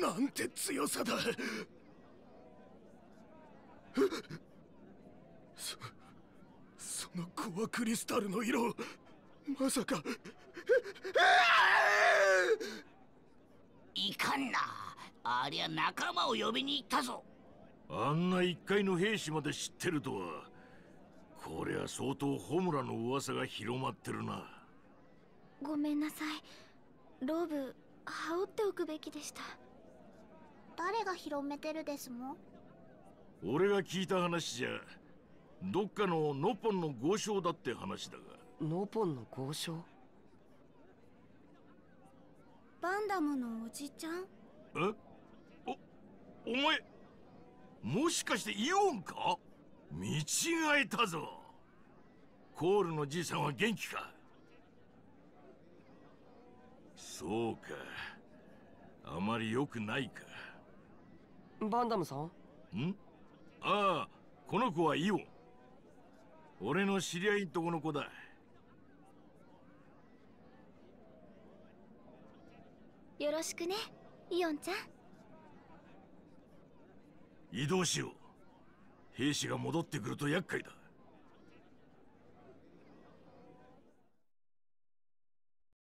ななんて強さだそそのコアクリスタルの色まさかいかんなありゃ仲間を呼びに行ったぞあんな一階の兵士まで知ってるとはこりゃ相当ホムラの噂が広まってるなごめんなさいローブ羽織っておくべきでした誰が広めてるですも俺が聞いた話じゃどっかのノポンの豪商だって話だがノポンの豪商バンダムのおじちゃんえおお前もしかしてイオンか見違えたぞコールのじいさんは元気かそうかあまり良くないかバンダムさんんああこの子はイオン俺の知り合いとこの子だよろしくねイオンちゃん移動しよう兵士が戻ってくると厄介だ